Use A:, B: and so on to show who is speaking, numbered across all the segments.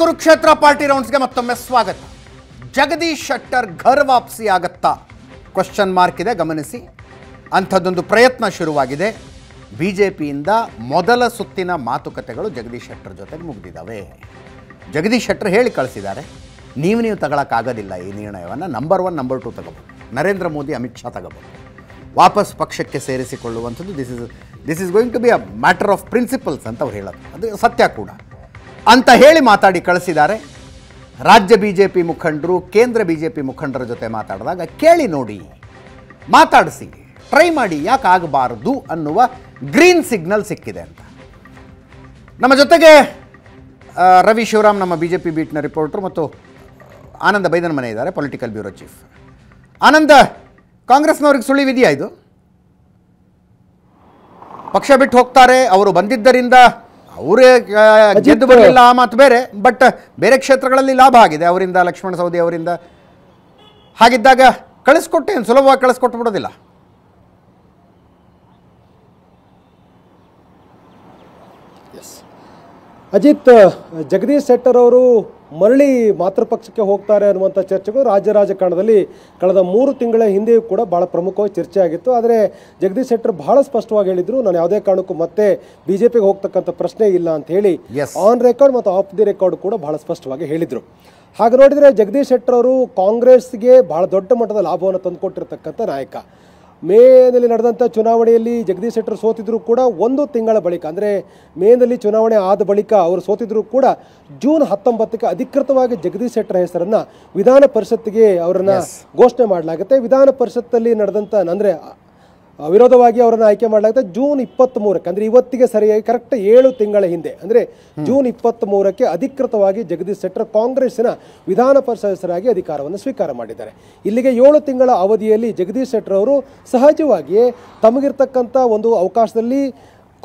A: Kurukshetra party ರೌಂಡ್ಸ್ಗೆ ಮತ್ತೊಮ್ಮೆ ಸ್ವಾಗತ ಜಗದೀಶ್ ಶೆಟ್ಟರ್ ಘರ್ ವಾಪಸಿ ಆಗತ್ತಾ ಕ್ವಶನ್ ಮಾರ್ಕ್ ಇದೆ ಗಮನಿಸಿ ಅಂಥದ್ದೊಂದು ಪ್ರಯತ್ನ ಶುರುವಾಗಿದೆ ಬಿ ಜೆ ಪಿಯಿಂದ ಮೊದಲ ಸುತ್ತಿನ ಮಾತುಕತೆಗಳು ಜಗದೀಶ್ ಶೆಟ್ಟರ್ ಜೊತೆಗೆ ಮುಗಿದಿದ್ದಾವೆ ಜಗದೀಶ್ ಶೆಟ್ಟರ್ ಹೇಳಿ ಕಳಿಸಿದ್ದಾರೆ ನೀವು ನೀವು ತಗೊಳಕ್ಕಾಗೋದಿಲ್ಲ ಈ ನಿರ್ಣಯವನ್ನು ನಂಬರ್ ಒನ್ ನಂಬರ್ ಟು ತಗೋಬೋದು ನರೇಂದ್ರ ಮೋದಿ ಅಮಿತ್ ಶಾ ತಗೋಬೋದು ವಾಪಸ್ ಪಕ್ಷಕ್ಕೆ ಸೇರಿಸಿಕೊಳ್ಳುವಂಥದ್ದು this is this is going to be a matter of principles ಅಂತ ಅವ್ರು ಹೇಳೋದು ಅದು ಸತ್ಯ ಕೂಡ ಅಂತ ಹೇಳಿ ಮಾತಾಡಿ ಕಳಿಸಿದ್ದಾರೆ ರಾಜ್ಯ ಬಿ ಜೆ ಪಿ ಮುಖಂಡರು ಕೇಂದ್ರ ಬಿ ಜೆ ಪಿ ಮುಖಂಡರ ಜೊತೆ ಮಾತಾಡಿದಾಗ ಕೇಳಿ ನೋಡಿ ಮಾತಾಡಿಸಿ ಟ್ರೈ ಮಾಡಿ ಯಾಕೆ ಆಗಬಾರದು ಅನ್ನುವ ಗ್ರೀನ್ ಸಿಗ್ನಲ್ ಸಿಕ್ಕಿದೆ ಅಂತ ನಮ್ಮ ಜೊತೆಗೆ ರವಿ ಶಿವರಾಮ್ ನಮ್ಮ ಬಿ ಜೆ ಪಿ ಬೀಟ್ನ ರಿಪೋರ್ಟರ್ ಮತ್ತು ಆನಂದ ಬೈದನ ಮನೆ ಇದ್ದಾರೆ ಪೊಲಿಟಿಕಲ್ ಬ್ಯೂರೋ ಚೀಫ್ ಆನಂದ ಕಾಂಗ್ರೆಸ್ನವ್ರಿಗೆ ಸುಳಿವಿದೆಯಾ ಇದು ಪಕ್ಷ ಬಿಟ್ಟು ಹೋಗ್ತಾರೆ ಅವರು ಬಂದಿದ್ದರಿಂದ ಅವರೇ ಗೆದ್ದು ಬರಲಿಲ್ಲ ಆ ಮಾತು ಬೇರೆ ಬಟ್ ಬೇರೆ ಕ್ಷೇತ್ರಗಳಲ್ಲಿ ಲಾಭ ಆಗಿದೆ ಅವರಿಂದ ಲಕ್ಷ್ಮಣ ಸವದಿ ಅವರಿಂದ ಹಾಗಿದ್ದಾಗ ಕಳಿಸ್ಕೊಟ್ಟೆ ಸುಲಭವಾಗಿ ಕಳಿಸ್ಕೊಟ್ಟು ಬಿಡೋದಿಲ್ಲ
B: ಅಜಿತ್ ಜಗದೀಶ್ ಶೆಟ್ಟರ್ ಅವರು ಮರಳಿ ಮಾತೃಪಕ್ಷಕ್ಕೆ ಹೋಗ್ತಾರೆ ಅನ್ನುವಂಥ ಚರ್ಚೆಗಳು ರಾಜ್ಯ ರಾಜಕಾರಣದಲ್ಲಿ ಕಳೆದ ಮೂರು ತಿಂಗಳ ಹಿಂದೆಯೂ ಕೂಡ ಭಾಳ ಪ್ರಮುಖವಾಗಿ ಚರ್ಚೆ ಆಗಿತ್ತು ಆದರೆ ಜಗದೀಶ್ ಶೆಟ್ಟರ್ ಬಹಳ ಸ್ಪಷ್ಟವಾಗಿ ಹೇಳಿದರು ನಾನು ಯಾವುದೇ ಕಾರಣಕ್ಕೂ ಮತ್ತೆ ಬಿ ಜೆ ಪಿಗೆ ಹೋಗ್ತಕ್ಕಂಥ ಪ್ರಶ್ನೆ ಇಲ್ಲ ಅಂತ ಹೇಳಿ ಆನ್ ರೆಕಾರ್ಡ್ ಮತ್ತು ಆಫ್ ದಿ ರೆಕಾರ್ಡ್ ಕೂಡ ಭಾಳ ಸ್ಪಷ್ಟವಾಗಿ ಹೇಳಿದರು ಹಾಗೆ ನೋಡಿದರೆ ಜಗದೀಶ್ ಶೆಟ್ಟರ್ ಅವರು ಕಾಂಗ್ರೆಸ್ಗೆ ಭಾಳ ದೊಡ್ಡ ಮಟ್ಟದ ಲಾಭವನ್ನು ತಂದುಕೊಟ್ಟಿರ್ತಕ್ಕಂಥ ನಾಯಕ ಮೇನಲ್ಲಿ ನಡೆದಂಥ ಚುನಾವಣೆಯಲ್ಲಿ ಜಗದೀಶ್ ಶೆಟ್ಟರ್ ಸೋತಿದ್ರು ಕೂಡ ಒಂದು ತಿಂಗಳ ಬಳಿಕ ಅಂದರೆ ಮೇನಲ್ಲಿ ಚುನಾವಣೆ ಆದ ಬಳಿಕ ಅವರು ಸೋತಿದ್ರು ಕೂಡ ಜೂನ್ ಹತ್ತೊಂಬತ್ತಕ್ಕೆ ಅಧಿಕೃತವಾಗಿ ಜಗದೀಶ್ ಶೆಟ್ಟರ್ ಹೆಸರನ್ನು ವಿಧಾನ ಪರಿಷತ್ತಿಗೆ ಅವರನ್ನು ಘೋಷಣೆ ಮಾಡಲಾಗುತ್ತೆ ವಿಧಾನ ಪರಿಷತ್ತಲ್ಲಿ ನಡೆದಂಥ ಅಂದರೆ ವಿರೋಧವಾಗಿ ಅವರನ್ನು ಆಯ್ಕೆ ಮಾಡಲಾಗುತ್ತೆ ಜೂನ್ ಇಪ್ಪತ್ತ್ ಮೂರಕ್ಕೆ ಅಂದರೆ ಇವತ್ತಿಗೆ ಸರಿಯಾಗಿ ಕರೆಕ್ಟ್ ಏಳು ತಿಂಗಳ ಹಿಂದೆ ಅಂದರೆ ಜೂನ್ ಇಪ್ಪತ್ತ್ ಮೂರಕ್ಕೆ ಅಧಿಕೃತವಾಗಿ ಜಗದೀಶ್ ಶೆಟ್ಟರ್ ಕಾಂಗ್ರೆಸ್ಸಿನ ವಿಧಾನ ಪರಿಷತ್ ಸದಸ್ಯರಾಗಿ ಅಧಿಕಾರವನ್ನು ಸ್ವೀಕಾರ ಮಾಡಿದ್ದಾರೆ ಇಲ್ಲಿಗೆ ಏಳು ತಿಂಗಳ ಅವಧಿಯಲ್ಲಿ ಜಗದೀಶ್ ಶೆಟ್ಟರ್ ಅವರು ಸಹಜವಾಗಿಯೇ ತಮಗಿರ್ತಕ್ಕಂಥ ಒಂದು ಅವಕಾಶದಲ್ಲಿ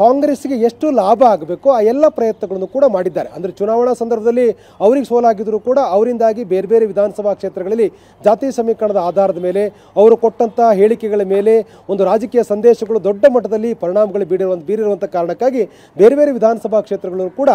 B: ಕಾಂಗ್ರೆಸ್ಗೆ ಎಷ್ಟು ಲಾಭ ಆಗಬೇಕು ಆ ಎಲ್ಲ ಪ್ರಯತ್ನಗಳನ್ನು ಕೂಡ ಮಾಡಿದ್ದಾರೆ ಅಂದರೆ ಚುನಾವಣಾ ಸಂದರ್ಭದಲ್ಲಿ ಅವರಿಗೆ ಸೋಲಾಗಿದ್ದರೂ ಕೂಡ ಅವರಿಂದಾಗಿ ಬೇರೆ ಬೇರೆ ವಿಧಾನಸಭಾ ಕ್ಷೇತ್ರಗಳಲ್ಲಿ ಜಾತಿ ಸಮೀಕರಣದ ಆಧಾರದ ಮೇಲೆ ಅವರು ಕೊಟ್ಟಂತಹ ಹೇಳಿಕೆಗಳ ಮೇಲೆ ಒಂದು ರಾಜಕೀಯ ಸಂದೇಶಗಳು ದೊಡ್ಡ ಮಟ್ಟದಲ್ಲಿ ಪರಿಣಾಮಗಳು ಬೀಡಿರುವ ಬೀರಿರುವಂಥ ಕಾರಣಕ್ಕಾಗಿ ಬೇರೆ ಬೇರೆ ವಿಧಾನಸಭಾ ಕ್ಷೇತ್ರಗಳಲ್ಲೂ ಕೂಡ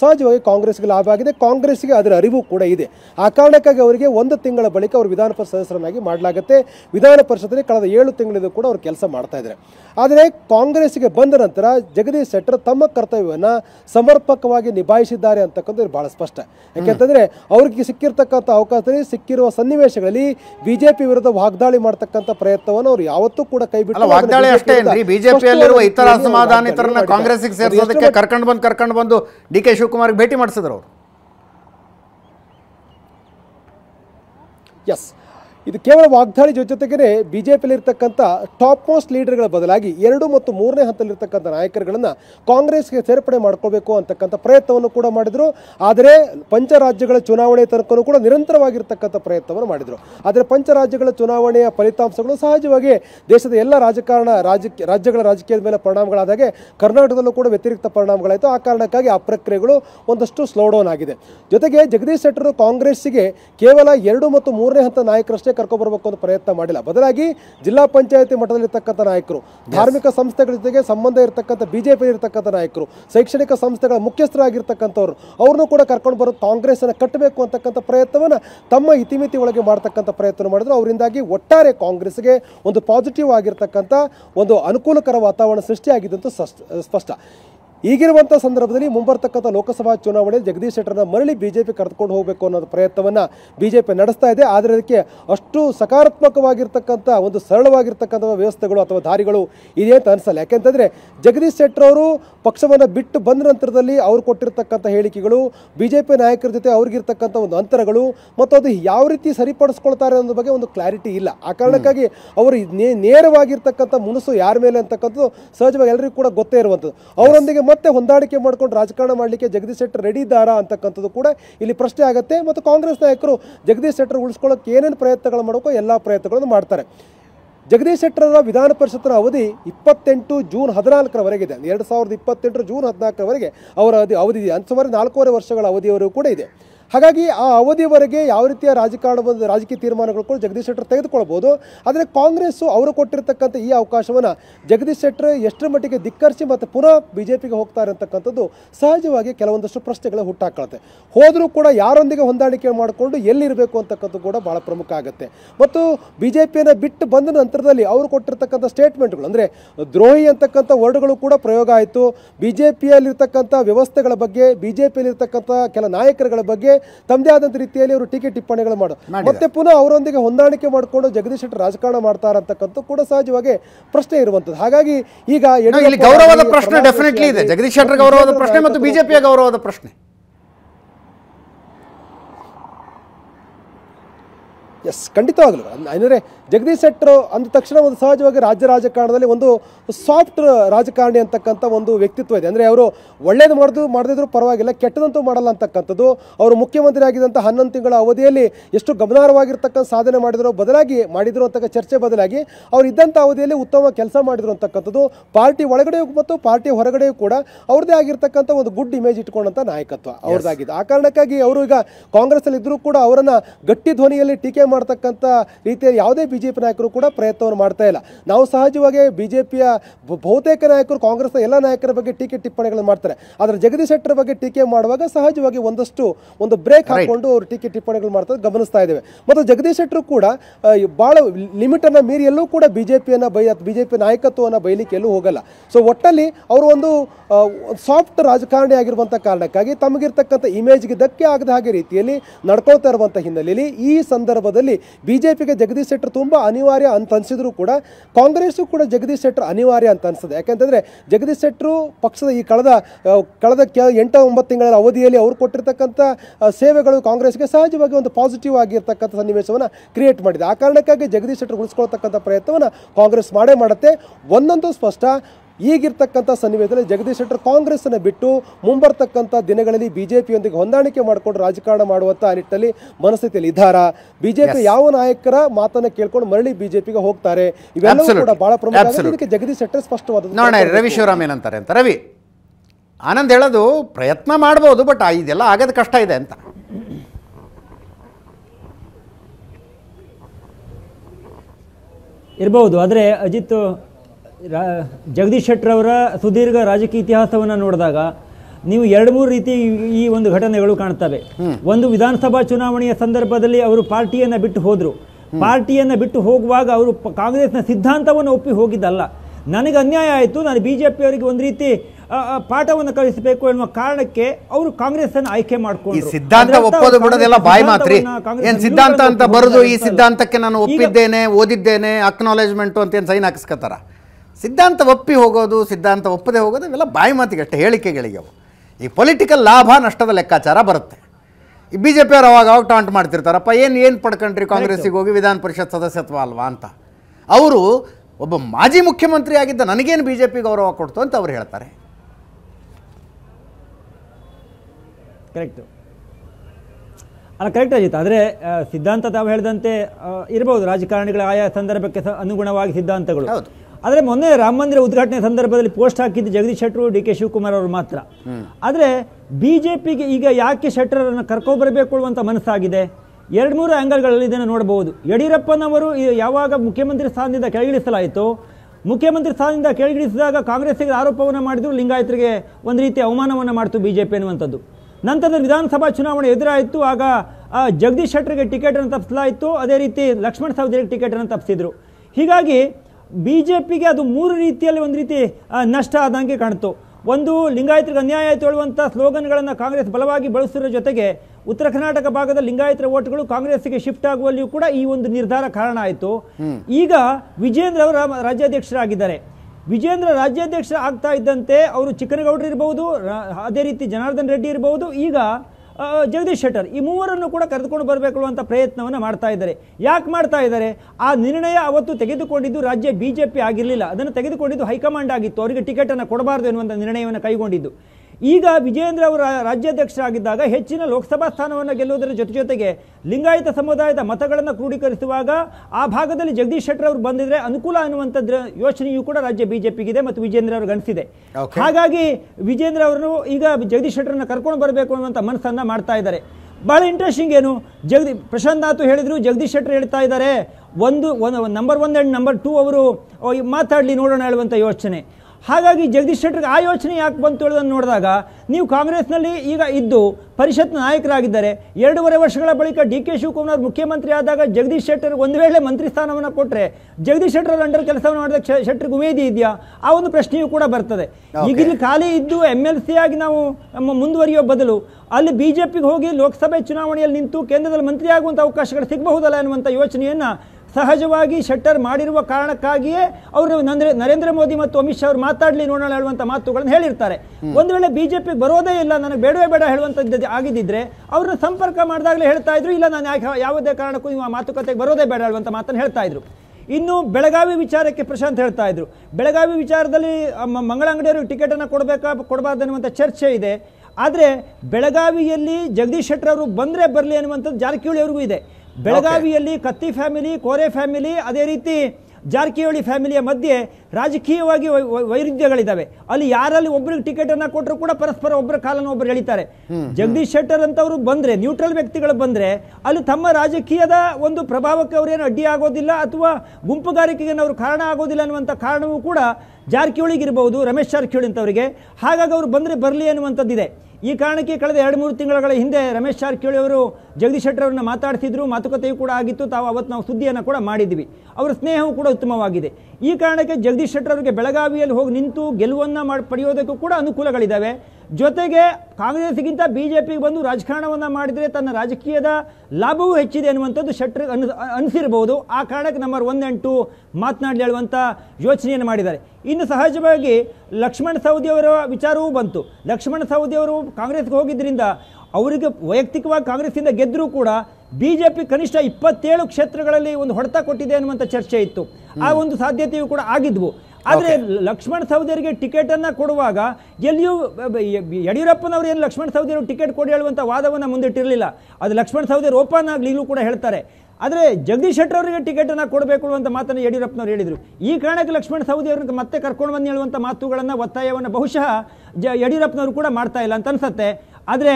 B: ಸಹಜವಾಗಿ ಕಾಂಗ್ರೆಸ್ಗೆ ಲಾಭ ಆಗಿದೆ ಕಾಂಗ್ರೆಸ್ಗೆ ಅದರ ಅರಿವು ಕೂಡ ಇದೆ ಆ ಕಾರಣಕ್ಕಾಗಿ ಅವರಿಗೆ ಒಂದು ತಿಂಗಳ ಬಳಿಕ ಅವರು ವಿಧಾನ ಸದಸ್ಯರನ್ನಾಗಿ ಮಾಡಲಾಗುತ್ತೆ ವಿಧಾನ ಪರಿಷತ್ತಲ್ಲಿ ಕಳೆದ ಏಳು ತಿಂಗಳಿಂದ ಕೂಡ ಅವರು ಕೆಲಸ ಮಾಡ್ತಾ ಇದ್ದಾರೆ ಆದರೆ ಕಾಂಗ್ರೆಸ್ಗೆ ಬಂದ ನಂತರ ಜಗದೀಶ್ ಶೆಟ್ಟರ್ ತಮ್ಮ ಕರ್ತವ್ಯವನ್ನು ಸಮರ್ಪಕವಾಗಿ ನಿಭಾಯಿಸಿದ್ದಾರೆ ಅಂತಕ್ಕಂಥದ್ದು ಭಾಳ ಸ್ಪಷ್ಟ ಯಾಕೆಂತಂದರೆ ಅವ್ರಿಗೆ ಸಿಕ್ಕಿರ್ತಕ್ಕಂಥ ಅವಕಾಶದಲ್ಲಿ ಸಿಕ್ಕಿರುವ ಸನ್ನಿವೇಶಗಳಲ್ಲಿ ಬಿಜೆಪಿ ವಿರುದ್ಧ ವಾಗ್ದಾಳಿ ಮಾಡ್ತಕ್ಕಂಥ ಪ್ರಯತ್ನವನ್ನು ಅವರು ಯಾವತ್ತೂ ಕೂಡ ಕೈ ಬಿಜೆಪಿ ಅಲ್ಲಿರುವ ಇತರ ಅಸಮಾಧಾನಿತರನ್ನ ಕಾಂಗ್ರೆಸ್ಗೆ ಸೇರಿಸೋದಕ್ಕೆ ಕರ್ಕೊಂಡು ಬಂದು ಕರ್ಕೊಂಡು ಬಂದು ಡಿ ಕೆ ಶಿವಕುಮಾರ್ಗೆ ಭೇಟಿ ಮಾಡಿಸಿದ್ರು ಅವರು ಎಸ್ ಇದು ಕೇವಲ ವಾಗ್ದಾಳಿ ಜೊತೆಗೇ ಬಿ ಜೆ ಪಿಯಲ್ಲಿರ್ತಕ್ಕಂಥ ಟಾಪ್ ಮೋಸ್ಟ್ ಲೀಡರ್ಗಳ ಬದಲಾಗಿ ಎರಡು ಮತ್ತು ಮೂರನೇ ಹಂತದಲ್ಲಿರ್ತಕ್ಕಂಥ ನಾಯಕರುಗಳನ್ನು ಕಾಂಗ್ರೆಸ್ಗೆ ಸೇರ್ಪಡೆ ಮಾಡ್ಕೋಬೇಕು ಅಂತಕ್ಕಂಥ ಪ್ರಯತ್ನವನ್ನು ಕೂಡ ಮಾಡಿದರು ಆದರೆ ಪಂಚರಾಜ್ಯಗಳ ಚುನಾವಣೆ ತನಕನೂ ಕೂಡ ನಿರಂತರವಾಗಿರ್ತಕ್ಕಂಥ ಪ್ರಯತ್ನವನ್ನು ಮಾಡಿದರು ಆದರೆ ಪಂಚರಾಜ್ಯಗಳ ಚುನಾವಣೆಯ ಫಲಿತಾಂಶಗಳು ಸಹಜವಾಗಿ ದೇಶದ ಎಲ್ಲ ರಾಜಕಾರಣ ರಾಜಕೀಯ ರಾಜ್ಯಗಳ ರಾಜಕೀಯದ ಮೇಲೆ ಪರಿಣಾಮಗಳಾದಾಗೆ ಕರ್ನಾಟಕದಲ್ಲೂ ಕೂಡ ವ್ಯತಿರಿಕ್ತ ಪರಿಣಾಮಗಳಾಯಿತು ಆ ಕಾರಣಕ್ಕಾಗಿ ಆ ಪ್ರಕ್ರಿಯೆಗಳು ಒಂದಷ್ಟು ಸ್ಲೋ ಡೌನ್ ಆಗಿದೆ ಜೊತೆಗೆ ಜಗದೀಶ್ ಶೆಟ್ಟರು ಕಾಂಗ್ರೆಸ್ಸಿಗೆ ಕೇವಲ ಎರಡು ಮತ್ತು ಮೂರನೇ ಹಂತ ನಾಯಕರಷ್ಟೇ ಕರ್ಕೊಂಡು ಕರ್ಕೊಬರ್ಬೇಕು ಅಂತ ಪ್ರಯತ್ನ ಮಾಡಿಲ್ಲ ಬದಲಾಗಿ ಜಿಲ್ಲಾ ಪಂಚಾಯತಿ ಮಟ್ಟದಲ್ಲಿರ್ತಕ್ಕಂಥ ನಾಯಕರು ಧಾರ್ಮಿಕ ಸಂಸ್ಥೆಗಳ ಜೊತೆಗೆ ಸಂಬಂಧ ಇರತಕ್ಕಂಥ ಬಿಜೆಪಿ ಜೆ ನಾಯಕರು ಶೈಕ್ಷಣಿಕ ಸಂಸ್ಥೆಗಳ ಮುಖ್ಯಸ್ಥರಾಗಿರ್ತಕ್ಕಂಥವ್ರು ಅವ್ರನ್ನೂ ಕೂಡ ಕರ್ಕೊಂಡು ಬರೋ ಕಾಂಗ್ರೆಸ್ಸನ್ನು ಕಟ್ಟಬೇಕು ಅಂತಕ್ಕಂಥ ಪ್ರಯತ್ನವನ್ನು ತಮ್ಮ ಇತಿಮಿತಿ ಒಳಗೆ ಮಾಡ್ತಕ್ಕಂಥ ಪ್ರಯತ್ನ ಮಾಡಿದ್ರು ಅವರಿಂದಾಗಿ ಒಟ್ಟಾರೆ ಕಾಂಗ್ರೆಸ್ಗೆ ಒಂದು ಪಾಸಿಟಿವ್ ಆಗಿರ್ತಕ್ಕಂಥ ಒಂದು ಅನುಕೂಲಕರ ವಾತಾವರಣ ಸೃಷ್ಟಿಯಾಗಿದೆ ಸ್ಪಷ್ಟ ಈಗಿರುವಂಥ ಸಂದರ್ಭದಲ್ಲಿ ಮುಂಬರ್ತಕ್ಕಂಥ ಲೋಕಸಭಾ ಚುನಾವಣೆ ಜಗದೀಶ್ ಶೆಟ್ಟರ್ನ ಮರಳಿ ಬಿಜೆಪಿ ಕರೆದುಕೊಂಡು ಹೋಗಬೇಕು ಅನ್ನೋದು ಪ್ರಯತ್ನವನ್ನು ಬಿಜೆಪಿ ನಡೆಸ್ತಾ ಇದೆ ಆದರೆ ಅದಕ್ಕೆ ಅಷ್ಟು ಸಕಾರಾತ್ಮಕವಾಗಿರ್ತಕ್ಕಂಥ ಒಂದು ಸರಳವಾಗಿರ್ತಕ್ಕಂಥ ವ್ಯವಸ್ಥೆಗಳು ಅಥವಾ ದಾರಿಗಳು ಇದೆ ಅಂತ ಅನಿಸಲ್ಲ ಯಾಕೆಂತಂದರೆ ಜಗದೀಶ್ ಶೆಟ್ಟರ್ ಅವರು ಪಕ್ಷವನ್ನು ಬಿಟ್ಟು ಬಂದ ನಂತರದಲ್ಲಿ ಅವ್ರು ಕೊಟ್ಟಿರ್ತಕ್ಕಂಥ ಹೇಳಿಕೆಗಳು ಬಿಜೆಪಿ ನಾಯಕರ ಜೊತೆ ಅವ್ರಿಗಿರ್ತಕ್ಕಂಥ ಒಂದು ಅಂತರಗಳು ಮತ್ತು ಅದು ಯಾವ ರೀತಿ ಸರಿಪಡಿಸ್ಕೊಳ್ತಾರೆ ಅನ್ನೋದ್ರ ಬಗ್ಗೆ ಒಂದು ಕ್ಲಾರಿಟಿ ಇಲ್ಲ ಆ ಕಾರಣಕ್ಕಾಗಿ ಅವರು ನೇರವಾಗಿರ್ತಕ್ಕಂಥ ಮುನಸು ಯಾರ ಮೇಲೆ ಅಂತಕ್ಕಂಥದ್ದು ಸಹಜವಾಗಿ ಎಲ್ಲರಿಗೂ ಕೂಡ ಗೊತ್ತೇ ಇರುವಂಥದ್ದು ಅವರೊಂದಿಗೆ ಮತ್ತೆ ಹೊಂದಾಣಿಕೆ ಮಾಡ್ಕೊಂಡು ರಾಜಕಾರಣ ಮಾಡಲಿಕ್ಕೆ ಜಗದೀಶ್ ಶೆಟ್ಟರ್ ರೆಡಿ ಇದ್ದಾರಾ ಅಂತಕ್ಕಂಥದ್ದು ಕೂಡ ಇಲ್ಲಿ ಪ್ರಶ್ನೆ ಆಗುತ್ತೆ ಮತ್ತು ಕಾಂಗ್ರೆಸ್ ನಾಯಕರು ಜಗದೀಶ್ ಶೆಟ್ಟರ್ ಉಳಿಸ್ಕೊಳ್ಳೋಕೆ ಏನೇನು ಪ್ರಯತ್ನಗಳು ಮಾಡೋಕ್ಕೋ ಎಲ್ಲ ಪ್ರಯತ್ನಗಳನ್ನು ಮಾಡ್ತಾರೆ ಜಗದೀಶ್ ಶೆಟ್ಟರ ವಿಧಾನ ಪರಿಷತ್ತಿನ ಅವಧಿ ಇಪ್ಪತ್ತೆಂಟು ಜೂನ್ ಹದಿನಾಲ್ಕರವರೆಗಿದೆ ಎರಡು ಸಾವಿರದ ಇಪ್ಪತ್ತೆಂಟು ಜೂನ್ ಹದಿನಾಲ್ಕರವರೆಗೆ ಅವರ ಅವಧಿ ಅವಧಿ ಇದೆ ಸುಮಾರು ನಾಲ್ಕೂವರೆ ವರ್ಷಗಳ ಅವಧಿಯವರೆಗೂ ಕೂಡ ಇದೆ ಹಾಗಾಗಿ ಆ ಅವಧಿವರೆಗೆ ಯಾವ ರೀತಿಯ ರಾಜಕಾರಣದ ರಾಜಕೀಯ ತೀರ್ಮಾನಗಳು ಕೂಡ ಜಗದೀಶ್ ಶೆಟ್ಟರ್ ತೆಗೆದುಕೊಳ್ಬೋದು ಆದರೆ ಕಾಂಗ್ರೆಸ್ಸು ಅವರು ಕೊಟ್ಟಿರ್ತಕ್ಕಂಥ ಈ ಅವಕಾಶವನ್ನು ಜಗದೀಶ್ ಶೆಟ್ಟರ್ ಎಷ್ಟರ ಮಟ್ಟಿಗೆ ಧಿಕ್ಕರಿಸಿ ಮತ್ತು ಪುನಃ ಬಿ ಜೆ ಪಿಗೆ ಹೋಗ್ತಾರೆ ಅಂತಕ್ಕಂಥದ್ದು ಸಹಜವಾಗಿ ಕೆಲವೊಂದಷ್ಟು ಪ್ರಶ್ನೆಗಳು ಹುಟ್ಟಾಕೊಳ್ಳುತ್ತೆ ಹೋದರೂ ಕೂಡ ಯಾರೊಂದಿಗೆ ಹೊಂದಾಣಿಕೆ ಮಾಡಿಕೊಂಡು ಎಲ್ಲಿರಬೇಕು ಅಂತಕ್ಕಂಥದ್ದು ಕೂಡ ಭಾಳ ಪ್ರಮುಖ ಆಗುತ್ತೆ ಮತ್ತು ಬಿ ಜೆ ಪಿಯನ್ನು ಬಿಟ್ಟು ಬಂದ ನಂತರದಲ್ಲಿ ಅವರು ಕೊಟ್ಟಿರ್ತಕ್ಕಂಥ ಸ್ಟೇಟ್ಮೆಂಟ್ಗಳು ಅಂದರೆ ದ್ರೋಹಿ ಅಂತಕ್ಕಂಥ ವರ್ಡ್ಗಳು ಕೂಡ ಪ್ರಯೋಗ ಆಯಿತು ಬಿ ಜೆ ಪಿಯಲ್ಲಿರ್ತಕ್ಕಂಥ ವ್ಯವಸ್ಥೆಗಳ ಬಗ್ಗೆ ಬಿ ಜೆ ಪಿಯಲ್ಲಿರ್ತಕ್ಕಂಥ ಕೆಲ ನಾಯಕರುಗಳ ಬಗ್ಗೆ ತಮ್ಮದೇ ಆದಂತ ರೀತಿಯಲ್ಲಿ ಅವರು ಟೀಕೆ ಟಿಪ್ಪಣಿಗಳು ಮಾಡು ಮತ್ತೆ ಪುನಃ ಅವರೊಂದಿಗೆ ಹೊಂದಾಣಿಕೆ ಮಾಡಿಕೊಂಡು ಜಗದೀಶ್ ಶೆಟ್ಟರ್ ರಾಜಕಾರಣ ಮಾಡ್ತಾರಂತಕ್ಕಂಥ ಕೂಡ ಸಹಜವಾಗಿ ಪ್ರಶ್ನೆ ಇರುವಂತದ್ದು ಹಾಗಾಗಿ ಈಗ ಗೌರವದ ಪ್ರಶ್ನೆ ಡೆಫಿನೆಟ್ಲಿ ಇದೆ ಜಗದೀಶ್ ಶೆಟ್ಟರ್ ಗೌರವದ ಪ್ರಶ್ನೆ ಮತ್ತು ಬಿಜೆಪಿಯ ಗೌರವದ ಪ್ರಶ್ನೆ ಎಸ್ ಖಂಡಿತವಾಗಲು ಅಂದರೆ ಜಗದೀಶ್ ಶೆಟ್ಟರು ಅಂದ ತಕ್ಷಣ ಒಂದು ಸಹಜವಾಗಿ ರಾಜ್ಯ ರಾಜಕಾರಣದಲ್ಲಿ ಒಂದು ಸಾಫ್ಟ್ ರಾಜಕಾರಣಿ ಅಂತಕ್ಕಂಥ ಒಂದು ವ್ಯಕ್ತಿತ್ವ ಇದೆ ಅಂದರೆ ಅವರು ಒಳ್ಳೇದು ಮಾಡಿದ್ರು ಮಾಡದಿದ್ರು ಪರವಾಗಿಲ್ಲ ಕೆಟ್ಟದಂತೂ ಮಾಡಲ್ಲ ಅಂತಕ್ಕಂಥದ್ದು ಅವರು ಮುಖ್ಯಮಂತ್ರಿ ಆಗಿದ್ದಂಥ ಹನ್ನೊಂದು ತಿಂಗಳ ಅವಧಿಯಲ್ಲಿ ಎಷ್ಟು ಗಮನಾರ್ಹವಾಗಿರ್ತಕ್ಕಂಥ ಸಾಧನೆ ಮಾಡಿದರೋ ಬದಲಾಗಿ ಮಾಡಿದ್ರು ಅಂತಕ್ಕ ಚರ್ಚೆ ಬದಲಾಗಿ ಅವರು ಇದ್ದಂಥ ಅವಧಿಯಲ್ಲಿ ಉತ್ತಮ ಕೆಲಸ ಮಾಡಿದ್ರು ಅಂತಕ್ಕಂಥದ್ದು ಪಾರ್ಟಿ ಒಳಗಡೆಯೂ ಮತ್ತು ಪಾರ್ಟಿ ಹೊರಗಡೆಯೂ ಕೂಡ ಅವ್ರದ್ದೇ ಆಗಿರ್ತಕ್ಕಂಥ ಒಂದು ಗುಡ್ ಇಮೇಜ್ ಇಟ್ಕೊಂಡಂಥ ನಾಯಕತ್ವ ಅವ್ರದ್ದಾಗಿದೆ ಆ ಕಾರಣಕ್ಕಾಗಿ ಅವರು ಈಗ ಕಾಂಗ್ರೆಸ್ಸಲ್ಲಿ ಇದ್ದರೂ ಕೂಡ ಅವರನ್ನು ಗಟ್ಟಿ ಧ್ವನಿಯಲ್ಲಿ ಟೀಕೆ ಮಾಡ್ತಕ್ಕಂಥ ರೀತಿಯಲ್ಲಿ ಯಾವುದೇ ಬಿ ಜೆ ಪಿ ನಾಯಕರು ಕೂಡ ಪ್ರಯತ್ನವನ್ನು ಮಾಡ್ತಾ ಇಲ್ಲ ನಾವು ಸಹಜವಾಗಿ ಬಿ ಜೆ ಪಿಯ ಬಹುತೇಕ ನಾಯಕರು ಕಾಂಗ್ರೆಸ್ನ ಎಲ್ಲ ನಾಯಕರ ಬಗ್ಗೆ ಟೀಕೆ ಟಿಪ್ಪಣಿಗಳನ್ನು ಮಾಡ್ತಾರೆ ಆದರೆ ಜಗದೀಶ್ ಶೆಟ್ಟರ್ ಬಗ್ಗೆ ಟೀಕೆ ಮಾಡುವಾಗ ಸಹಜವಾಗಿ ಒಂದಷ್ಟು ಒಂದು ಬ್ರೇಕ್ ಹಾಕೊಂಡು ಅವರು ಟೀಕೆ ಟಿಪ್ಪಣಿಗಳು ಮಾಡ್ತಾರೆ ಗಮನಿಸ್ತಾ ಇದ್ದೇವೆ ಮತ್ತು ಜಗದೀಶ್ ಶೆಟ್ಟರು ಕೂಡ ಭಾಳ ಲಿಮಿಟನ್ನು ಮೀರಿ ಎಲ್ಲೂ ಕೂಡ ಬಿ ಜೆ ಪಿಯನ್ನು ಬೈ ಬಿ ಜೆ ಪಿ ನಾಯಕತ್ವವನ್ನು ಬೈಲಿಕ್ಕೆ ಎಲ್ಲೂ ಹೋಗಲ್ಲ ಸೊ ಒಟ್ಟಲ್ಲಿ ಅವರು ಒಂದು ಸಾಫ್ಟ್ ರಾಜಕಾರಣಿ ಆಗಿರುವಂಥ ಕಾರಣಕ್ಕಾಗಿ ತಮಗಿರ್ತಕ್ಕಂಥ ಇಮೇಜ್ಗೆ ಧಕ್ಕೆ ಆಗದ ಹಾಗೆ ರೀತಿಯಲ್ಲಿ ನಡ್ಕೊಳ್ತಾ ಇರುವಂಥ ಹಿನ್ನೆಲೆಯಲ್ಲಿ ಈ ಸಂದರ್ಭದಲ್ಲಿ ಸಂದರ್ಭದಲ್ಲಿ ಬಿ ಜಗದೀಶ್ ಶೆಟ್ಟರ್ ತುಂಬ ಅನಿವಾರ್ಯ ಅಂತ ಅನಿಸಿದ್ರು ಕೂಡ ಕಾಂಗ್ರೆಸ್ಸು ಕೂಡ ಜಗದೀಶ್ ಶೆಟ್ಟರ್ ಅನಿವಾರ್ಯ ಅಂತ ಅನಿಸ್ತದೆ ಯಾಕೆಂತಂದರೆ ಜಗದೀಶ್ ಶೆಟ್ಟರು ಪಕ್ಷದ ಈ ಕಳೆದ ಕಳೆದ ಕೆ ಎಂಟು ಒಂಬತ್ತು ತಿಂಗಳ ಅವಧಿಯಲ್ಲಿ ಅವರು ಕೊಟ್ಟಿರ್ತಕ್ಕಂಥ ಸೇವೆಗಳು ಕಾಂಗ್ರೆಸ್ಗೆ ಸಹಜವಾಗಿ ಒಂದು ಪಾಸಿಟಿವ್ ಆಗಿರ್ತಕ್ಕಂಥ ಸನ್ನಿವೇಶವನ್ನು ಕ್ರಿಯೇಟ್ ಮಾಡಿದೆ ಆ ಕಾರಣಕ್ಕಾಗಿ ಜಗದೀಶ್ ಶೆಟ್ಟರ್ ಉಳಿಸ್ಕೊಳ್ತಕ್ಕಂಥ ಪ್ರಯತ್ನವನ್ನು ಕಾಂಗ್ರೆಸ್ ಮಾಡೇ ಮಾಡುತ್ತೆ ಒಂದಂತೂ ಸ್ಪಷ್ಟ ಈಗಿರ್ತಕ್ಕಂಥ ಸನ್ನಿವೇಶದಲ್ಲಿ ಜಗದೀಶ್ ಶೆಟ್ಟರ್ ಕಾಂಗ್ರೆಸ್ನ ಬಿಟ್ಟು ಮುಂಬರ್ತಕ್ಕಂಥ ದಿನಗಳಲ್ಲಿ ಬಿಜೆಪಿಯೊಂದಿಗೆ ಹೊಂದಾಣಿಕೆ ಮಾಡಿಕೊಂಡು ರಾಜಕಾರಣ ಮಾಡುವಂತ ಆ ನಿಟ್ಟಿನಲ್ಲಿ ಮನಸ್ಥಿತಿಯಲ್ಲಿ ಇದ್ದಾರಾ ಬಿಜೆಪಿ ಯಾವ ನಾಯಕರ ಮಾತನ್ನ ಕೇಳ್ಕೊಂಡು ಮರಳಿ ಬಿಜೆಪಿಗೆ ಹೋಗ್ತಾರೆ ಇವೆಲ್ಲವೂ ಕೂಡ ಭಾಳ ಪ್ರಮುಖ ಇದಕ್ಕೆ ಜಗದೀಶ್ ಶೆಟ್ಟರ್ ಸ್ಪಷ್ಟವಾದ ರವಿ ಶಿವರಾಮ್ ಏನಂತಾರೆ ಅಂತ ರವಿ ಆನಂದ್ ಹೇಳೋದು ಪ್ರಯತ್ನ ಮಾಡಬಹುದು ಬಟ್
A: ಇದೆಲ್ಲ ಆಗದ ಕಷ್ಟ ಇದೆ ಅಂತ
C: ಇರ್ಬೋದು ಆದರೆ ಅಜಿತ್ ರಾ ಜಗದೀಶ್ ಶೆಟ್ಟರವರ ಸುದೀರ್ಘ ರಾಜಕೀಯ ಇತಿಹಾಸವನ್ನು ನೋಡಿದಾಗ ನೀವು ಎರಡು ಮೂರು ರೀತಿ ಈ ಒಂದು ಘಟನೆಗಳು ಕಾಣ್ತವೆ ಒಂದು ವಿಧಾನಸಭಾ ಚುನಾವಣೆಯ ಸಂದರ್ಭದಲ್ಲಿ ಅವರು ಪಾರ್ಟಿಯನ್ನು ಬಿಟ್ಟು ಹೋದರು ಪಾರ್ಟಿಯನ್ನು ಬಿಟ್ಟು ಹೋಗುವಾಗ ಅವರು ಕಾಂಗ್ರೆಸ್ನ ಸಿದ್ಧಾಂತವನ್ನು ಒಪ್ಪಿ ಹೋಗಿದ್ದಲ್ಲ ನನಗೆ ಅನ್ಯಾಯ ಆಯಿತು ನಾನು ಬಿ ಜೆ ಅವರಿಗೆ ಒಂದು ರೀತಿ ಪಾಠವನ್ನು ಕಲಿಸಬೇಕು ಎನ್ನುವ ಕಾರಣಕ್ಕೆ ಅವರು ಕಾಂಗ್ರೆಸ್ ಅನ್ನು ಆಯ್ಕೆ ಮಾಡ್ಕೊಂಡು ಸಿದ್ಧಾಂತ ಒಪ್ಪೋದು ಬಿಡೋದೆಲ್ಲ ಬಾಯಿ ಮಾತ್ರಿ ಸಿದ್ಧಾಂತ ಅಂತ ಬರುದು ಈ ಸಿದ್ಧಾಂತಕ್ಕೆ
A: ನಾನು ಒಪ್ಪಿದ್ದೇನೆ ಓದಿದ್ದೇನೆ ಅಕ್ನಾಲೇಜ್ಮೆಂಟ್ ಅಂತ ಏನು ಸೈನ್ ಹಾಕಿಸ್ಕೊತಾರ ಸಿದ್ಧಾಂತ ಒಪ್ಪಿ ಹೋಗೋದು ಸಿದ್ಧಾಂತ ಒಪ್ಪದೆ ಹೋಗೋದು ಇವೆಲ್ಲ ಬಾಯಿ ಮಾತಿಗೆ ಅಷ್ಟೇ ಹೇಳಿಕೆಗಳಿಗೆ ಅವು ಈ ಪೊಲಿಟಿಕಲ್ ಲಾಭ ನಷ್ಟದ ಲೆಕ್ಕಾಚಾರ ಬರುತ್ತೆ ಈ ಬಿ ಜೆ ಪಿಯವರು ಅವಾಗ ಅವಾಗ ಟಾಂಟ್ ಮಾಡ್ತಿರ್ತಾರಪ್ಪ ಏನು ಏನು ಪಡ್ಕೊಂಡ್ರಿ ಕಾಂಗ್ರೆಸ್ಸಿಗೆ ಹೋಗಿ ವಿಧಾನ ಪರಿಷತ್ ಸದಸ್ಯತ್ವ ಅಲ್ವಾ ಅಂತ ಅವರು ಒಬ್ಬ ಮಾಜಿ ಮುಖ್ಯಮಂತ್ರಿ ಆಗಿದ್ದ ನನಗೇನು ಬಿ ಜೆ ಪಿ ಗೌರವ ಕೊಡ್ತು ಅಂತ ಅವ್ರು ಹೇಳ್ತಾರೆ
C: ಕರೆಕ್ಟು ಅಲ್ಲ ಕರೆಕ್ಟ್ ಅಜಿತ್ ಆದರೆ ಸಿದ್ಧಾಂತ ತಾವು ಹೇಳಿದಂತೆ ಇರಬಹುದು ರಾಜಕಾರಣಿಗಳ ಆಯಾ ಸಂದರ್ಭಕ್ಕೆ ಅನುಗುಣವಾಗಿ ಸಿದ್ಧಾಂತಗಳು ಆದರೆ ಮೊನ್ನೆ ರಾಮ ಮಂದಿರ ಉದ್ಘಾಟನೆ ಸಂದರ್ಭದಲ್ಲಿ ಪೋಸ್ಟ್ ಹಾಕಿದ್ದು ಜಗದೀಶ್ ಶೆಟ್ಟರು ಡಿ ಕೆ ಶಿವಕುಮಾರ್ ಅವರು ಮಾತ್ರ ಆದರೆ ಬಿ ಜೆ ಪಿಗೆ ಈಗ ಯಾಕೆ ಶೆಟ್ಟರನ್ನು ಕರ್ಕೊಬರಬೇಕು ಅನ್ನುವಂಥ ಮನಸ್ಸಾಗಿದೆ ಎರಡು ಮೂರು ಆ್ಯಂಗಲ್ಗಳಲ್ಲಿ ಇದನ್ನು ನೋಡಬಹುದು ಯಡಿಯೂರಪ್ಪನವರು ಯಾವಾಗ ಮುಖ್ಯಮಂತ್ರಿ ಸ್ಥಾನದಿಂದ ಕೆಳಗಿಳಿಸಲಾಯಿತು ಮುಖ್ಯಮಂತ್ರಿ ಸ್ಥಾನದಿಂದ ಕೆಳಗಿಳಿಸಿದಾಗ ಕಾಂಗ್ರೆಸ್ಸಿಗೆ ಆರೋಪವನ್ನು ಮಾಡಿದ್ರು ಲಿಂಗಾಯತರಿಗೆ ಒಂದು ರೀತಿ ಅವಮಾನವನ್ನು ಮಾಡ್ತು ಬಿ ಜೆ ಪಿ ಅನ್ನುವಂಥದ್ದು ನಂತರದ ವಿಧಾನಸಭಾ ಚುನಾವಣೆ ಎದುರಾಯಿತು ಆಗ ಜಗದೀಶ್ ಶೆಟ್ಟರ್ಗೆ ಟಿಕೆಟನ್ನು ತಪ್ಪಿಸಲಾಯಿತು ಅದೇ ರೀತಿ ಲಕ್ಷ್ಮಣ ಸವದಿಗೆ ಟಿಕೆಟನ್ನು ತಪ್ಪಿಸಿದ್ರು ಹೀಗಾಗಿ ಬಿ ಜೆ ಪಿಗೆ ಅದು ಮೂರು ರೀತಿಯಲ್ಲಿ ಒಂದು ರೀತಿ ನಷ್ಟ ಆದಂಗೆ ಕಾಣ್ತು ಒಂದು ಲಿಂಗಾಯತರಿಗೆ ಅನ್ಯಾಯ ಆಯಿತು ಹೇಳುವಂಥ ಸ್ಲೋಗನ್ಗಳನ್ನು ಕಾಂಗ್ರೆಸ್ ಬಲವಾಗಿ ಬಳಸಿರೋ ಜೊತೆಗೆ ಉತ್ತರ ಕರ್ನಾಟಕ ಭಾಗದ ಲಿಂಗಾಯತರ ಓಟ್ಗಳು ಕಾಂಗ್ರೆಸ್ಗೆ ಶಿಫ್ಟ್ ಆಗುವಲ್ಲಿಯೂ ಕೂಡ ಈ ಒಂದು ನಿರ್ಧಾರ ಕಾರಣ ಆಯಿತು ಈಗ ವಿಜೇಂದ್ರ ಅವರು ರಾಜ್ಯಾಧ್ಯಕ್ಷರಾಗಿದ್ದಾರೆ ವಿಜೇಂದ್ರ ರಾಜ್ಯಾಧ್ಯಕ್ಷ ಆಗ್ತಾ ಇದ್ದಂತೆ ಅವರು ಚಿಕ್ಕನಗೌಡ್ರು ಇರಬಹುದು ಅದೇ ರೀತಿ ಜನಾರ್ದನ್ ರೆಡ್ಡಿ ಇರಬಹುದು ಈಗ ಜಗದೀಶ್ ಶೆಟ್ಟರ್ ಈ ಮೂವರನ್ನು ಕೂಡ ಕರೆದುಕೊಂಡು ಬರಬೇಕು ಅಂತ ಪ್ರಯತ್ನವನ್ನು ಮಾಡ್ತಾ ಇದ್ದಾರೆ ಯಾಕೆ ಮಾಡ್ತಾ ಇದ್ದಾರೆ ಆ ನಿರ್ಣಯ ಅವತ್ತು ತೆಗೆದುಕೊಂಡಿದ್ದು ರಾಜ್ಯ ಬಿ ಜೆ ಪಿ ಆಗಿರಲಿಲ್ಲ ಅದನ್ನು ತೆಗೆದುಕೊಂಡಿದ್ದು ಹೈಕಮಾಂಡ್ ಆಗಿತ್ತು ಅವರಿಗೆ ಟಿಕೆಟನ್ನು ಕೊಡಬಾರ್ದು ಎನ್ನುವಂಥ ನಿರ್ಣಯವನ್ನು ಕೈಗೊಂಡಿದ್ದು ಈಗ ವಿಜೇಂದ್ರ ಅವರು ರಾಜ್ಯಾಧ್ಯಕ್ಷರಾಗಿದ್ದಾಗ ಹೆಚ್ಚಿನ ಲೋಕಸಭಾ ಸ್ಥಾನವನ್ನು ಗೆಲ್ಲುವುದರ ಜೊತೆ ಜೊತೆಗೆ ಲಿಂಗಾಯತ ಸಮುದಾಯದ ಮತಗಳನ್ನು ಕ್ರೋಢೀಕರಿಸುವಾಗ ಆ ಭಾಗದಲ್ಲಿ ಜಗದೀಶ್ ಶೆಟ್ಟರ್ ಅವರು ಬಂದಿದ್ರೆ ಅನುಕೂಲ ಅನ್ನುವಂಥದ್ದು ಯೋಚನೆಯೂ ಕೂಡ ರಾಜ್ಯ ಬಿಜೆಪಿಗಿದೆ ಮತ್ತು ವಿಜೇಂದ್ರ ಅವರು ಗಣಿಸಿದೆ ಹಾಗಾಗಿ ವಿಜೇಂದ್ರ ಅವರು ಈಗ ಜಗದೀಶ್ ಶೆಟ್ಟರ್ನ ಕರ್ಕೊಂಡು ಬರಬೇಕು ಅನ್ನುವಂಥ ಮನಸ್ಸನ್ನು ಮಾಡ್ತಾ ಇದ್ದಾರೆ ಭಾಳ ಇಂಟ್ರೆಸ್ಟಿಂಗ್ ಏನು ಜಗದೀಶ್ ಪ್ರಶಾಂತ್ ಆತು ಹೇಳಿದರು ಜಗದೀಶ್ ಶೆಟ್ಟರ್ ಹೇಳ್ತಾ ಇದ್ದಾರೆ ಒಂದು ಒಂದು number one and number two ಅವರು ಮಾತಾಡಲಿ ನೋಡೋಣ ಹೇಳುವಂಥ ಯೋಚನೆ ಹಾಗಾಗಿ ಜಗದೀಶ್ ಶೆಟ್ಟರ್ಗೆ ಆ ಯೋಚನೆ ಯಾಕೆ ಬಂತು ಹೇಳೋದನ್ನು ನೋಡಿದಾಗ ನೀವು ಕಾಂಗ್ರೆಸ್ನಲ್ಲಿ ಈಗ ಇದ್ದು ಪರಿಷತ್ನ ನಾಯಕರಾಗಿದ್ದಾರೆ ಎರಡೂವರೆ ವರ್ಷಗಳ ಬಳಿಕ ಡಿ ಕೆ ಶಿವಕುಮಾರ್ ಮುಖ್ಯಮಂತ್ರಿ ಆದಾಗ ಜಗದೀಶ್ ಶೆಟ್ಟರ್ ಒಂದು ವೇಳೆ ಮಂತ್ರಿ ಸ್ಥಾನವನ್ನು ಕೊಟ್ಟರೆ ಜಗದೀಶ್ ಶೆಟ್ಟರ್ ಅಂಡರ್ ಕೆಲಸವನ್ನು ಮಾಡಿದ ಶೆಟ್ಟರ್ಗೆ ಉಮೇದಿ ಇದೆಯಾ ಆ ಒಂದು ಪ್ರಶ್ನೆಯೂ ಕೂಡ ಬರ್ತದೆ ಈಗಿಲ್ಲಿ ಖಾಲಿ ಇದ್ದು ಎಮ್ ಎಲ್ ಸಿ ಆಗಿ ನಾವು ಮುಂದುವರಿಯೋ ಬದಲು ಅಲ್ಲಿ ಬಿಜೆಪಿಗೆ ಹೋಗಿ ಲೋಕಸಭೆ ಚುನಾವಣೆಯಲ್ಲಿ ನಿಂತು ಕೇಂದ್ರದಲ್ಲಿ ಮಂತ್ರಿ ಆಗುವಂಥ ಅವಕಾಶಗಳು ಸಿಗಬಹುದಲ್ಲ ಎನ್ನುವಂಥ ಯೋಚನೆಯನ್ನು ಸಹಜವಾಗಿ ಶೆಟ್ಟರ್ ಮಾಡಿರುವ ಕಾರಣಕ್ಕಾಗಿಯೇ ಅವರು ನರೇಂದ್ರ ಮೋದಿ ಮತ್ತು ಅಮಿತ್ ಶಾ ಅವರು ಮಾತಾಡಲಿ ನೋಡೋಣ ಹೇಳುವಂಥ ಮಾತುಗಳನ್ನು ಹೇಳಿರ್ತಾರೆ ಒಂದು ವೇಳೆ ಬಿಜೆಪಿ ಬರೋದೇ ಇಲ್ಲ ನನಗೆ ಬೇಡವೇ ಬೇಡ ಹೇಳುವಂಥದ್ದು ಆಗಿದ್ದಿದ್ರೆ ಅವ್ರನ್ನ ಸಂಪರ್ಕ ಮಾಡಿದಾಗಲೇ ಹೇಳ್ತಾ ಇದ್ರು ಇಲ್ಲ ನಾನು ಯಾಕೆ ಯಾವುದೇ ಕಾರಣಕ್ಕೂ ನೀವು ಮಾತುಕತೆಗೆ ಬರೋದೇ ಬೇಡ ಹೇಳುವಂಥ ಮಾತನ್ನು ಹೇಳ್ತಾ ಇದ್ರು ಇನ್ನು ಬೆಳಗಾವಿ ವಿಚಾರಕ್ಕೆ ಪ್ರಶಾಂತ್ ಹೇಳ್ತಾ ಇದ್ರು ಬೆಳಗಾವಿ ವಿಚಾರದಲ್ಲಿ ಟಿಕೆಟ್ ಟಿಕೆಟನ್ನು ಕೊಡಬೇಕಾ ಕೊಡಬಾರ್ದು ಅನ್ನುವಂಥ ಚರ್ಚೆ ಇದೆ ಆದರೆ ಬೆಳಗಾವಿಯಲ್ಲಿ ಜಗದೀಶ್ ಶೆಟ್ಟರ್ ಅವರು ಬಂದರೆ ಬರಲಿ ಅನ್ನುವಂಥದ್ದು ಜಾರಕಿಹೊಳಿ ಅವ್ರಿಗೂ ಇದೆ ಬೆಳಗಾವಿಯಲ್ಲಿ ಕತ್ತಿ ಫ್ಯಾಮಿಲಿ ಕೋರೆ ಫ್ಯಾಮಿಲಿ ಅದೇ ರೀತಿ ಜಾರಕಿಹೊಳಿ ಫ್ಯಾಮಿಲಿಯ ಮಧ್ಯೆ ರಾಜಕೀಯವಾಗಿ ವೈರುಧ್ಯಗಳಿದ್ದಾವೆ ಅಲ್ಲಿ ಯಾರಲ್ಲಿ ಒಬ್ಬರಿಗೆ ಟಿಕೆಟ್ ಅನ್ನ ಕೊಟ್ಟರು ಕೂಡ ಪರಸ್ಪರ ಒಬ್ಬರ ಕಾಲನ ಒಬ್ಬರು ಎಳಿತಾರೆ ಜಗದೀಶ್ ಶೆಟ್ಟರ್ ಅಂತವರು ಬಂದ್ರೆ ನ್ಯೂಟ್ರಲ್ ವ್ಯಕ್ತಿಗಳು ಬಂದ್ರೆ ಅಲ್ಲಿ ತಮ್ಮ ರಾಜಕೀಯದ ಒಂದು ಪ್ರಭಾವಕ್ಕೆ ಅವರೇನು ಅಡ್ಡಿ ಆಗೋದಿಲ್ಲ ಅಥವಾ ಗುಂಪುಗಾರಿಕೆಗೆ ಅವರು ಕಾರಣ ಆಗೋದಿಲ್ಲ ಅನ್ನುವಂಥ ಕಾರಣವೂ ಕೂಡ ಜಾರಕಿಹೊಳಿಗಿರಬಹುದು ರಮೇಶ್ ಜಾರಕಿಹೊಳಿ ಅಂತವರಿಗೆ ಹಾಗಾಗಿ ಅವರು ಬಂದರೆ ಬರಲಿ ಅನ್ನುವಂಥದ್ದಿದೆ ಈ ಕಾರಣಕ್ಕೆ ಕಳೆದ ಎರಡು ಮೂರು ತಿಂಗಳ ಹಿಂದೆ ರಮೇಶ್ ಜಾರಕಿಹೊಳಿ ಅವರು ಜಗದೀಶ್ ಶೆಟ್ಟರ್ ಅವರನ್ನು ಮಾತಾಡ್ತಿದ್ರು ಮಾತುಕತೆಯೂ ಕೂಡ ಆಗಿತ್ತು ತಾವು ಅವತ್ತು ನಾವು ಸುದ್ದಿಯನ್ನು ಕೂಡ ಮಾಡಿದ್ವಿ ಅವರ ಸ್ನೇಹವೂ ಕೂಡ ಉತ್ತಮವಾಗಿದೆ ಈ ಕಾರಣಕ್ಕೆ ಜಗದೀಶ್ ಶೆಟ್ಟರ್ ಅವರಿಗೆ ಬೆಳಗಾವಿಯಲ್ಲಿ ಹೋಗಿ ನಿಂತು ಗೆಲುವನ್ನು ಮಾಡಿ ಪಡೆಯೋದಕ್ಕೂ ಕೂಡ ಅನುಕೂಲಗಳಿದ್ದಾವೆ ಜೊತೆಗೆ ಕಾಂಗ್ರೆಸ್ಗಿಂತ ಬಿ ಜೆ ಪಿಗೆ ಬಂದು ರಾಜಕಾರಣವನ್ನು ಮಾಡಿದರೆ ತನ್ನ ರಾಜಕೀಯದ ಲಾಭವೂ ಹೆಚ್ಚಿದೆ ಅನ್ನುವಂಥದ್ದು ಶೆಟ್ರ್ ಅನ್ ಅನಿಸಿರ್ಬೋದು ಆ ಕಾರಣಕ್ಕೆ ನಂಬರ್ ಒನ್ ಆ್ಯಂಡ್ ಟು ಮಾತನಾಡಲಿ ಹೇಳುವಂಥ ಯೋಚನೆಯನ್ನು ಮಾಡಿದ್ದಾರೆ ಇನ್ನು ಸಹಜವಾಗಿ ಲಕ್ಷ್ಮಣ ಸವದಿಯವರ ವಿಚಾರವೂ ಬಂತು ಲಕ್ಷ್ಮಣ ಸವದಿಯವರು ಕಾಂಗ್ರೆಸ್ಗೆ ಹೋಗಿದ್ದರಿಂದ ಅವರಿಗೆ ವೈಯಕ್ತಿಕವಾಗಿ ಕಾಂಗ್ರೆಸ್ಸಿಂದ ಗೆದ್ದರೂ ಕೂಡ ಬಿ ಜೆ ಪಿ ಕನಿಷ್ಠ ಇಪ್ಪತ್ತೇಳು ಕ್ಷೇತ್ರಗಳಲ್ಲಿ ಒಂದು ಹೊಡೆತ ಕೊಟ್ಟಿದೆ ಅನ್ನುವಂಥ ಚರ್ಚೆ ಇತ್ತು ಆ ಒಂದು ಸಾಧ್ಯತೆಯೂ ಕೂಡ ಆಗಿದ್ವು ಆದರೆ ಲಕ್ಷ್ಮಣ ಸವದಿಯರಿಗೆ ಟಿಕೆಟನ್ನು ಕೊಡುವಾಗ ಎಲ್ಲಿಯೂ ಯಡಿಯೂರಪ್ಪನವರು ಏನು ಲಕ್ಷ್ಮಣ ಸವದಿಯವರು ಟಿಕೆಟ್ ಕೊಡಿ ಹೇಳುವಂಥ ವಾದವನ್ನು ಮುಂದಿಟ್ಟಿರಲಿಲ್ಲ ಅದು ಲಕ್ಷ್ಮಣ ಸವದಿಯರು ಓಪನ್ ಇಲ್ಲೂ ಕೂಡ ಹೇಳ್ತಾರೆ ಆದರೆ ಜಗದೀಶ್ ಶೆಟ್ಟರ್ ಅವರಿಗೆ ಟಿಕೆಟನ್ನು ಕೊಡಬೇಕು ಅಂತ ಮಾತನ್ನು ಯಡಿಯೂರಪ್ಪನವರು ಹೇಳಿದರು ಈ ಕಾರಣಕ್ಕೆ ಲಕ್ಷ್ಮಣ ಸವದಿ ಮತ್ತೆ ಕರ್ಕೊಂಡು ಬಂದು ಹೇಳುವಂಥ ಮಾತುಗಳನ್ನು ಒತ್ತಾಯವನ್ನು ಬಹುಶಃ ಜ ಯಡಿಯೂರಪ್ಪನವರು ಕೂಡ ಮಾಡ್ತಾ ಇಲ್ಲ ಅಂತ ಅನಿಸುತ್ತೆ ಆದರೆ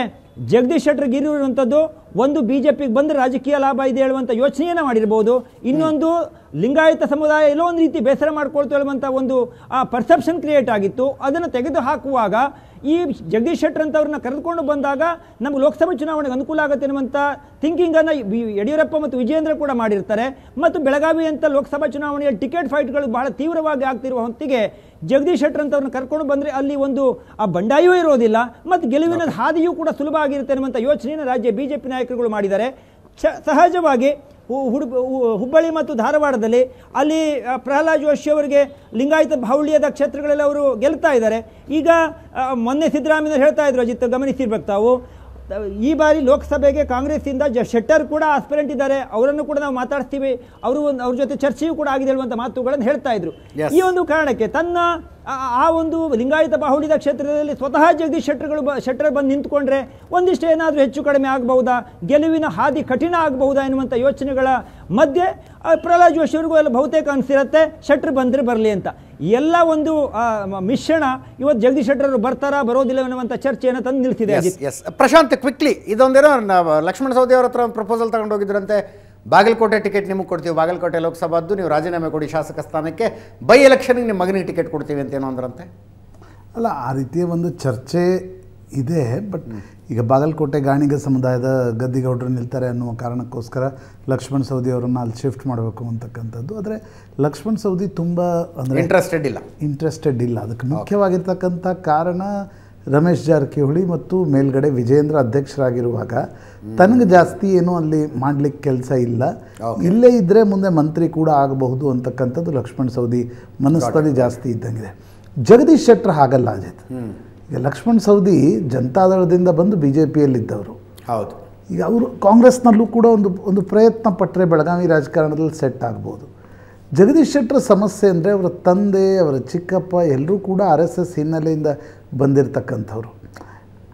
C: ಜಗದೀಶ್ ಶೆಟ್ಟರ್ ಇರುವಂಥದ್ದು ಒಂದು ಬಿ ಜೆ ಪಿಗೆ ಬಂದು ರಾಜಕೀಯ ಲಾಭ ಇದೆ ಹೇಳುವಂಥ ಯೋಚನೆಯನ್ನು ಮಾಡಿರ್ಬೋದು ಇನ್ನೊಂದು ಲಿಂಗಾಯತ ಸಮುದಾಯ ಎಲ್ಲೋ ಒಂದು ರೀತಿ ಬೇಸರ ಮಾಡಿಕೊಳ್ತು ಹೇಳುವಂಥ ಒಂದು ಆ ಪರ್ಸೆಪ್ಷನ್ ಕ್ರಿಯೇಟ್ ಆಗಿತ್ತು ಅದನ್ನು ತೆಗೆದು ಹಾಕುವಾಗ ಈ ಜಗದೀಶ್ ಶೆಟ್ಟರ್ ಅಂತವ್ರನ್ನ ಕರೆದುಕೊಂಡು ಬಂದಾಗ ನಮಗೆ ಲೋಕಸಭೆ ಚುನಾವಣೆಗೆ ಅನುಕೂಲ ಆಗುತ್ತೆ ಅನ್ನುವಂಥ ಥಿಂಕಿಂಗನ್ನು ಯಡಿಯೂರಪ್ಪ ಮತ್ತು ವಿಜೇಂದ್ರ ಕೂಡ ಮಾಡಿರ್ತಾರೆ ಮತ್ತು ಬೆಳಗಾವಿ ಅಂತ ಲೋಕಸಭಾ ಚುನಾವಣೆಯ ಟಿಕೆಟ್ ಫೈಟ್ಗಳು ಬಹಳ ತೀವ್ರವಾಗಿ ಆಗ್ತಿರುವ ಹೊತ್ತಿಗೆ ಜಗದೀಶ್ ಶೆಟ್ಟರ್ ಅಂತವ್ರನ್ನ ಕರ್ಕೊಂಡು ಬಂದರೆ ಅಲ್ಲಿ ಒಂದು ಆ ಬಂಡಾಯವೂ ಇರೋದಿಲ್ಲ ಮತ್ತು ಗೆಲುವಿನ ಹಾದಿಯೂ ಕೂಡ ಸುಲಭ ಆಗಿರುತ್ತೆ ಅನ್ನುವಂಥ ಯೋಚನೆಯನ್ನು ರಾಜ್ಯ ಬಿ ಜೆ ಪಿ ನಾಯಕರುಗಳು ಮಾಡಿದ್ದಾರೆ ಸಹಜವಾಗಿ ಹುಡು ಹುಬ್ಬಳ್ಳಿ ಮತ್ತು ಧಾರವಾಡದಲ್ಲಿ ಅಲ್ಲಿ ಪ್ರಹ್ಲಾದ್ ಜೋಶಿ ಅವರಿಗೆ ಲಿಂಗಾಯತ ಬಾಹುಳ್ಯದ ಕ್ಷೇತ್ರಗಳಲ್ಲಿ ಅವರು ಗೆಲ್ತಾ ಇದ್ದಾರೆ ಈಗ ಮೊನ್ನೆ ಸಿದ್ದರಾಮಯ್ಯ ಹೇಳ್ತಾ ಇದ್ರು ಅಜಿತ್ ಗಮನಿಸಿರ್ಬೇಕು ತಾವು ಈ ಬಾರಿ ಲೋಕಸಭೆಗೆ ಕಾಂಗ್ರೆಸ್ಸಿಂದ ಜ ಶೆಟ್ಟರ್ ಕೂಡ ಆಸ್ಪಿರೆಂಟ್ ಇದ್ದಾರೆ ಅವರನ್ನು ಕೂಡ ನಾವು ಮಾತಾಡ್ತೀವಿ ಅವರು ಒಂದು ಅವ್ರ ಜೊತೆ ಚರ್ಚೆಯೂ ಕೂಡ ಆಗಿದೆ ಹೇಳುವಂಥ ಮಾತುಗಳನ್ನು ಹೇಳ್ತಾ ಇದ್ರು ಈ ಒಂದು ಕಾರಣಕ್ಕೆ ತನ್ನ ಆ ಒಂದು ಲಿಂಗಾಯತ ಬಾಹುಳಿದ ಕ್ಷೇತ್ರದಲ್ಲಿ ಸ್ವತಃ ಜಗದೀಶ್ ಶೆಟ್ಟರ್ಗಳು ಶೆಟ್ಟರ್ ಬಂದು ನಿಂತ್ಕೊಂಡ್ರೆ ಒಂದಿಷ್ಟು ಏನಾದರೂ ಹೆಚ್ಚು ಕಡಿಮೆ ಆಗಬಹುದಾ ಗೆಲುವಿನ ಹಾದಿ ಕಠಿಣ ಆಗಬಹುದಾ ಎನ್ನುವಂಥ ಯೋಚನೆಗಳ ಮಧ್ಯೆ ಪ್ರಹ್ಲಾದ್ ಜೋಶಿ ಎಲ್ಲ ಅಲ್ಲಿ ಬಹುತೇಕ ಅನಿಸಿರುತ್ತೆ ಶೆಟ್ಟರ್ ಬಂದರೆ ಬರಲಿ ಅಂತ ಎಲ್ಲ ಒಂದು
A: ಮಿಶ್ರಣ ಇವತ್ತು ಜಗದೀಶ್ ಶೆಟ್ಟರ್ ಅವರು ಬರ್ತಾರಾ ಬರೋದಿಲ್ಲ ಎನ್ನುವಂಥ ಚರ್ಚೆಯನ್ನು ತಂದು ನಿಲ್ತಿದೆ ಎಸ್ ಪ್ರಶಾಂತ್ ಕ್ವಿಕ್ಲಿ ಇದೊಂದೇನೋ ಲಕ್ಷ್ಮಣ ಸೌದಿ ಅವ್ರ ಹತ್ರ ಪ್ರಪೋಸಲ್ ತಗೊಂಡೋಗಿದ್ರಂತೆ ಬಾಗಲಕೋಟೆ ಟಿಕೆಟ್ ನಿಮಗೆ ಕೊಡ್ತೀವಿ ಬಾಗಲಕೋಟೆ ಲೋಕಸಭಾದ್ದು ನೀವು ರಾಜೀನಾಮೆ ಕೊಡಿ ಶಾಸಕ ಸ್ಥಾನಕ್ಕೆ ಬೈ ಎಲೆಕ್ಷನ್ಗೆ ನಿಮ್ಮ ಮಗನಿಗೆ ಟಿಕೆಟ್ ಕೊಡ್ತೀವಿ ಅಂತೇನೋ ಅಂದ್ರಂತೆ
D: ಅಲ್ಲ ಆ ರೀತಿಯ ಒಂದು ಚರ್ಚೆ ಇದೆ ಬಟ್ ಈಗ ಬಾಗಲಕೋಟೆ ಗಾಣಿಗ ಸಮುದಾಯದ ಗದ್ದಿಗೌಡರು ನಿಲ್ತಾರೆ ಅನ್ನುವ ಕಾರಣಕ್ಕೋಸ್ಕರ ಲಕ್ಷ್ಮಣ್ ಸೌದಿ ಅವರನ್ನು ಅಲ್ಲಿ ಶಿಫ್ಟ್ ಮಾಡಬೇಕು ಅಂತಕ್ಕಂಥದ್ದು ಆದರೆ ಲಕ್ಷ್ಮಣ್ ಸೌದಿ ತುಂಬ ಅಂದರೆ ಇಂಟ್ರೆಸ್ಟೆಡ್ ಇಲ್ಲ ಇಂಟ್ರೆಸ್ಟೆಡ್ ಇಲ್ಲ ಅದಕ್ಕೆ ಮುಖ್ಯವಾಗಿರ್ತಕ್ಕಂಥ ಕಾರಣ ರಮೇಶ್ ಜಾರಕಿಹೊಳಿ ಮತ್ತು ಮೇಲ್ಗಡೆ ವಿಜೇಂದ್ರ ಅಧ್ಯಕ್ಷರಾಗಿರುವಾಗ ತನಗೆ ಜಾಸ್ತಿ ಏನೂ ಅಲ್ಲಿ ಮಾಡಲಿಕ್ಕೆ ಕೆಲಸ ಇಲ್ಲ ಇಲ್ಲೇ ಇದ್ದರೆ ಮುಂದೆ ಮಂತ್ರಿ ಕೂಡ ಆಗಬಹುದು ಅಂತಕ್ಕಂಥದ್ದು ಲಕ್ಷ್ಮಣ್ ಸೌದಿ ಮನಸ್ಸಲ್ಲಿ ಜಾಸ್ತಿ ಇದ್ದಂಗಿದೆ ಜಗದೀಶ್ ಶೆಟ್ಟರ್ ಹಾಗಲ್ಲ ಅಜಿತ್ ಈಗ ಲಕ್ಷ್ಮಣ್ ಸವದಿ ಜನತಾದಳದಿಂದ ಬಂದು ಬಿ ಜೆ ಪಿಯಲ್ಲಿದ್ದವರು ಹೌದು ಈಗ ಅವರು ಕಾಂಗ್ರೆಸ್ನಲ್ಲೂ ಕೂಡ ಒಂದು ಒಂದು ಪ್ರಯತ್ನ ಪಟ್ಟರೆ ಬೆಳಗಾವಿ ರಾಜಕಾರಣದಲ್ಲಿ ಸೆಟ್ ಆಗ್ಬೋದು ಜಗದೀಶ್ ಶೆಟ್ಟರ ಸಮಸ್ಯೆ ಅಂದರೆ ಅವರ ತಂದೆ ಅವರ ಚಿಕ್ಕಪ್ಪ ಎಲ್ಲರೂ ಕೂಡ ಆರ್ ಎಸ್ ಎಸ್ ಹಿನ್ನೆಲೆಯಿಂದ ಬಂದಿರತಕ್ಕಂಥವ್ರು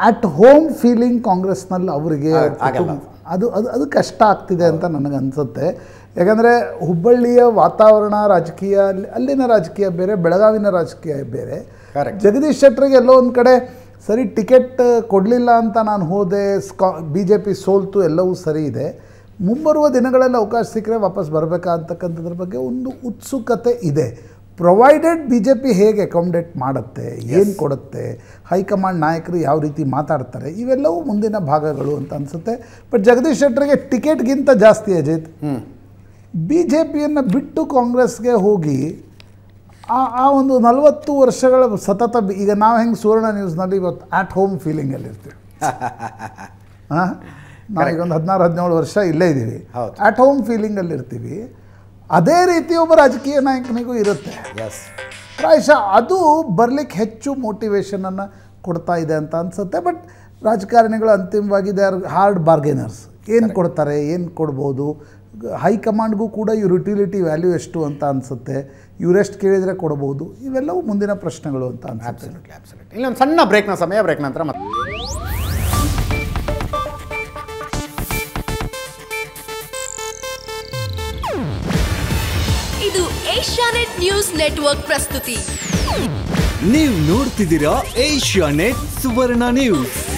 D: ಅಟ್ ಹೋಮ್ ಫೀಲಿಂಗ್ ಕಾಂಗ್ರೆಸ್ನಲ್ಲಿ ಅವರಿಗೆ ಅದು ಅದು ಅದು ಕಷ್ಟ ಆಗ್ತಿದೆ ಅಂತ ನನಗೆ ಅನಿಸುತ್ತೆ ಯಾಕಂದರೆ ಹುಬ್ಬಳ್ಳಿಯ ವಾತಾವರಣ ರಾಜಕೀಯ ಅಲ್ಲಿನ ರಾಜಕೀಯ ಬೇರೆ ಬೆಳಗಾವಿನ ರಾಜಕೀಯ ಬೇರೆ ಜಗದೀಶ್ ಶೆಟ್ಟರಿಗೆ ಎಲ್ಲೋ ಒಂದು ಕಡೆ ಸರಿ ಟಿಕೆಟ್ ಕೊಡಲಿಲ್ಲ ಅಂತ ನಾನು ಹೋದೆ ಸ್ಕಾ ಬಿ ಜೆ ಪಿ ಸೋಲ್ತು ಎಲ್ಲವೂ ಸರಿ ಇದೆ ಮುಂಬರುವ ದಿನಗಳಲ್ಲಿ ಅವಕಾಶ ಸಿಕ್ಕರೆ ವಾಪಸ್ ಬರಬೇಕಾ ಅಂತಕ್ಕಂಥದ್ರ ಬಗ್ಗೆ ಒಂದು ಉತ್ಸುಕತೆ ಇದೆ ಪ್ರೊವೈಡೆಡ್ ಬಿ ಜೆ ಪಿ ಹೇಗೆ ಅಕಾಮಿಡೇಟ್ ಮಾಡುತ್ತೆ ಏನು ಕೊಡುತ್ತೆ ಹೈಕಮಾಂಡ್ ನಾಯಕರು ಯಾವ ರೀತಿ ಮಾತಾಡ್ತಾರೆ ಇವೆಲ್ಲವೂ ಮುಂದಿನ ಭಾಗಗಳು ಅಂತ ಅನಿಸುತ್ತೆ ಬಟ್ ಜಗದೀಶ್ ಶೆಟ್ಟರಿಗೆ ಟಿಕೆಟ್ಗಿಂತ ಜಾಸ್ತಿ ಅಜಿತ್ ಬಿ ಜೆ ಪಿಯನ್ನು ಬಿಟ್ಟು ಕಾಂಗ್ರೆಸ್ಗೆ ಹೋಗಿ ಆ ಆ ಒಂದು ನಲವತ್ತು ವರ್ಷಗಳ ಸತತ ಈಗ ನಾವು ಹೆಂಗೆ ಸುವರ್ಣ ನ್ಯೂಸ್ನಲ್ಲಿ ಇವತ್ತು ಆಟ್ ಹೋಮ್ ಫೀಲಿಂಗಲ್ಲಿ ಇರ್ತೀವಿ ಹಾಂ ಒಂದು ಹದಿನಾರು ಹದಿನೇಳು ವರ್ಷ ಇಲ್ಲೇ ಇದ್ದೀವಿ ಆಟ್ ಹೋಮ್ ಫೀಲಿಂಗಲ್ಲಿ ಇರ್ತೀವಿ ಅದೇ ರೀತಿ ಒಬ್ಬ ರಾಜಕೀಯ ನಾಯಕನಿಗೂ ಇರುತ್ತೆ ಎಸ್ ಪ್ರಾಯಶಃ ಅದು ಬರಲಿಕ್ಕೆ ಹೆಚ್ಚು ಮೋಟಿವೇಶನನ್ನು ಕೊಡ್ತಾ ಇದೆ ಅಂತ ಅನಿಸುತ್ತೆ ಬಟ್ ರಾಜಕಾರಣಿಗಳು ಅಂತಿಮವಾಗಿ ದೇ ಆರ್ ಹಾರ್ಡ್ ಬಾರ್ಗೇನರ್ಸ್ ಏನು ಕೊಡ್ತಾರೆ ಏನು ಕೊಡ್ಬೋದು ಹೈಕಮಾಂಡ್ಗೂ ಕೂಡ ಇವ್ರ ಯುಟಿಲಿಟಿ ವ್ಯಾಲ್ಯೂ ಎಷ್ಟು ಅಂತ ಅನಿಸುತ್ತೆ ಇವರೆಷ್ಟು ಕೇಳಿದರೆ ಕೊಡಬಹುದು ಇವೆಲ್ಲವೂ ಮುಂದಿನ ಪ್ರಶ್ನೆಗಳು
A: ಅಂತ ಅನ್ಸುತ್ತೆ ಅಬ್ಸಲ್ಯೂಟ್ ಇಲ್ಲೊಂದು ಸಣ್ಣ ಬ್ರೇಕ್ನ ಸಮಯ ಬ್ರೇಕ್ ನಂತರ ಮತ್ತೆ
B: ಇದು ಏಷ್ಯಾನೆಟ್ ನ್ಯೂಸ್ ನೆಟ್ವರ್ಕ್ ಪ್ರಸ್ತುತಿ
A: ನೀವು ನೋಡ್ತಿದ್ದೀರಾ ನೆಟ್ ಸುವರ್ಣ ನ್ಯೂಸ್